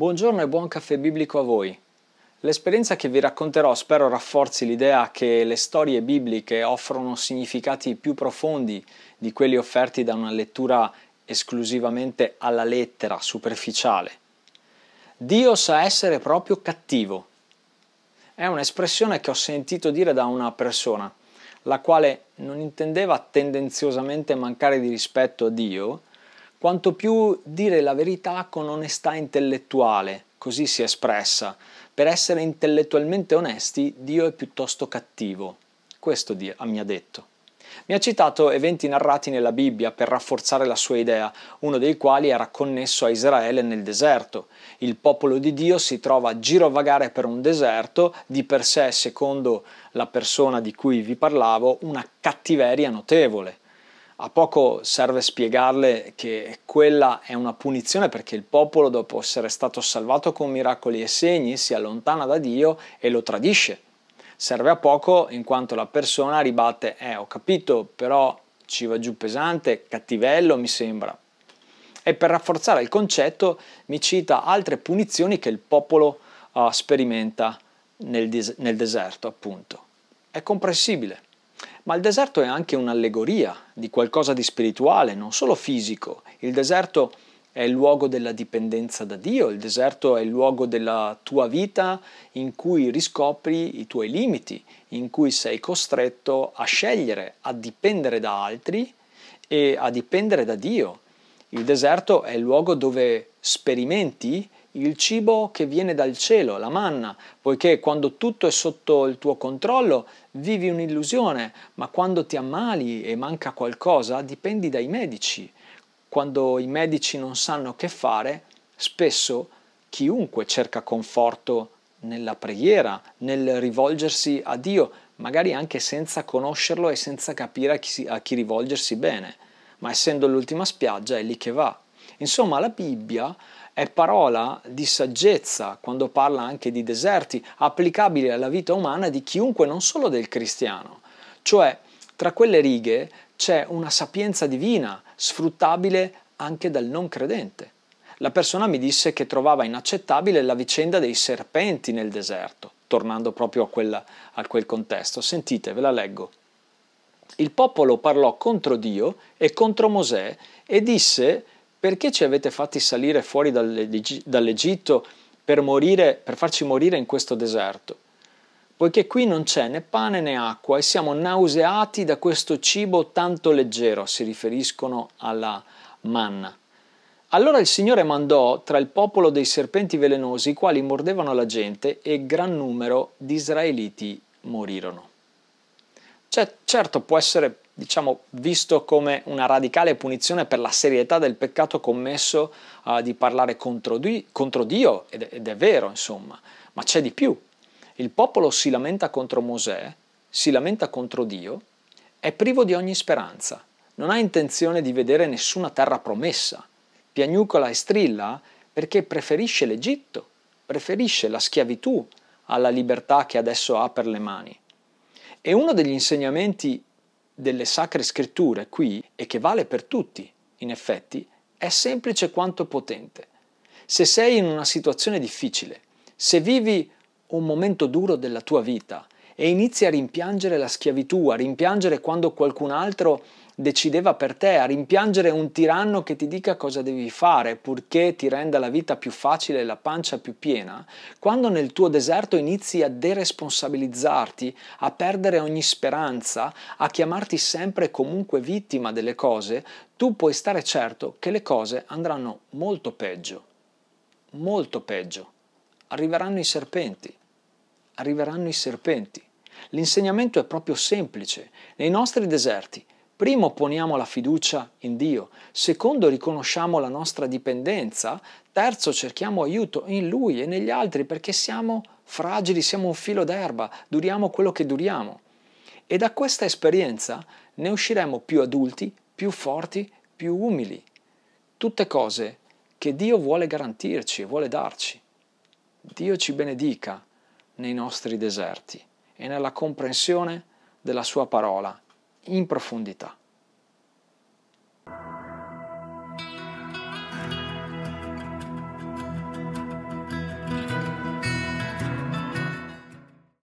Buongiorno e buon caffè biblico a voi. L'esperienza che vi racconterò spero rafforzi l'idea che le storie bibliche offrono significati più profondi di quelli offerti da una lettura esclusivamente alla lettera, superficiale. Dio sa essere proprio cattivo. È un'espressione che ho sentito dire da una persona, la quale non intendeva tendenziosamente mancare di rispetto a Dio, quanto più dire la verità con onestà intellettuale, così si è espressa. Per essere intellettualmente onesti, Dio è piuttosto cattivo. Questo Dio mi ha detto. Mi ha citato eventi narrati nella Bibbia per rafforzare la sua idea, uno dei quali era connesso a Israele nel deserto. Il popolo di Dio si trova a girovagare per un deserto, di per sé, secondo la persona di cui vi parlavo, una cattiveria notevole. A poco serve spiegarle che quella è una punizione perché il popolo, dopo essere stato salvato con miracoli e segni, si allontana da Dio e lo tradisce. Serve a poco in quanto la persona ribatte, eh ho capito, però ci va giù pesante, cattivello mi sembra. E per rafforzare il concetto mi cita altre punizioni che il popolo uh, sperimenta nel, des- nel deserto, appunto. È comprensibile. Ma il deserto è anche un'allegoria di qualcosa di spirituale, non solo fisico. Il deserto è il luogo della dipendenza da Dio, il deserto è il luogo della tua vita in cui riscopri i tuoi limiti, in cui sei costretto a scegliere, a dipendere da altri e a dipendere da Dio. Il deserto è il luogo dove sperimenti il cibo che viene dal cielo, la manna, poiché quando tutto è sotto il tuo controllo vivi un'illusione, ma quando ti ammali e manca qualcosa dipendi dai medici. Quando i medici non sanno che fare, spesso chiunque cerca conforto nella preghiera, nel rivolgersi a Dio, magari anche senza conoscerlo e senza capire a chi, a chi rivolgersi bene, ma essendo l'ultima spiaggia è lì che va. Insomma, la Bibbia è parola di saggezza quando parla anche di deserti, applicabile alla vita umana di chiunque, non solo del cristiano. Cioè, tra quelle righe c'è una sapienza divina, sfruttabile anche dal non credente. La persona mi disse che trovava inaccettabile la vicenda dei serpenti nel deserto, tornando proprio a, quella, a quel contesto. Sentite, ve la leggo. Il popolo parlò contro Dio e contro Mosè e disse perché ci avete fatti salire fuori dall'Egitto per, morire, per farci morire in questo deserto? Poiché qui non c'è né pane né acqua e siamo nauseati da questo cibo tanto leggero, si riferiscono alla manna. Allora il Signore mandò tra il popolo dei serpenti velenosi, i quali mordevano la gente, e gran numero di israeliti morirono. Cioè, certo può essere diciamo, visto come una radicale punizione per la serietà del peccato commesso uh, di parlare contro, di, contro Dio, ed, ed è vero, insomma, ma c'è di più. Il popolo si lamenta contro Mosè, si lamenta contro Dio, è privo di ogni speranza, non ha intenzione di vedere nessuna terra promessa, piagnucola e strilla perché preferisce l'Egitto, preferisce la schiavitù alla libertà che adesso ha per le mani. E uno degli insegnamenti delle sacre scritture qui, e che vale per tutti, in effetti, è semplice quanto potente. Se sei in una situazione difficile, se vivi un momento duro della tua vita, e inizi a rimpiangere la schiavitù, a rimpiangere quando qualcun altro decideva per te, a rimpiangere un tiranno che ti dica cosa devi fare purché ti renda la vita più facile e la pancia più piena, quando nel tuo deserto inizi a deresponsabilizzarti, a perdere ogni speranza, a chiamarti sempre e comunque vittima delle cose, tu puoi stare certo che le cose andranno molto peggio, molto peggio. Arriveranno i serpenti, arriveranno i serpenti. L'insegnamento è proprio semplice. Nei nostri deserti, primo poniamo la fiducia in Dio, secondo riconosciamo la nostra dipendenza, terzo cerchiamo aiuto in Lui e negli altri perché siamo fragili, siamo un filo d'erba, duriamo quello che duriamo. E da questa esperienza ne usciremo più adulti, più forti, più umili. Tutte cose che Dio vuole garantirci e vuole darci. Dio ci benedica nei nostri deserti e nella comprensione della sua parola in profondità.